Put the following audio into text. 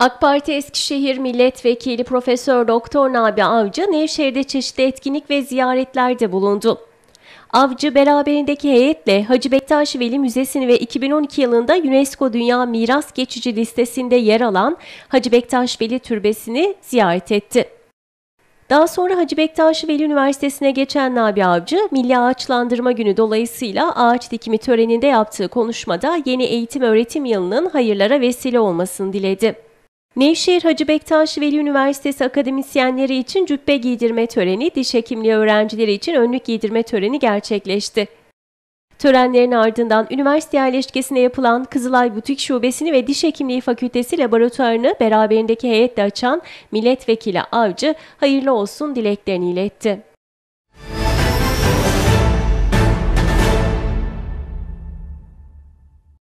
AK Parti Eskişehir Milletvekili Profesör Doktor Nabi Avcı Nevşehir'de çeşitli etkinlik ve ziyaretlerde bulundu. Avcı beraberindeki heyetle Hacı Bektaş Veli Müzesi'ni ve 2012 yılında UNESCO Dünya Miras Geçici listesinde yer alan Hacı Bektaş Veli Türbesi'ni ziyaret etti. Daha sonra Hacı Bektaş Veli Üniversitesi'ne geçen Nabi Avcı, Milli Ağaçlandırma Günü dolayısıyla ağaç dikimi töreninde yaptığı konuşmada yeni eğitim öğretim yılının hayırlara vesile olmasını diledi. Nevşehir Hacı Bektaş Veli Üniversitesi akademisyenleri için cübbe giydirme töreni, diş hekimliği öğrencileri için önlük giydirme töreni gerçekleşti. Törenlerin ardından üniversite yerleşkesine yapılan Kızılay Butik Şubesini ve Diş Hekimliği Fakültesi laboratuvarını beraberindeki heyetle açan milletvekili avcı hayırlı olsun dileklerini iletti.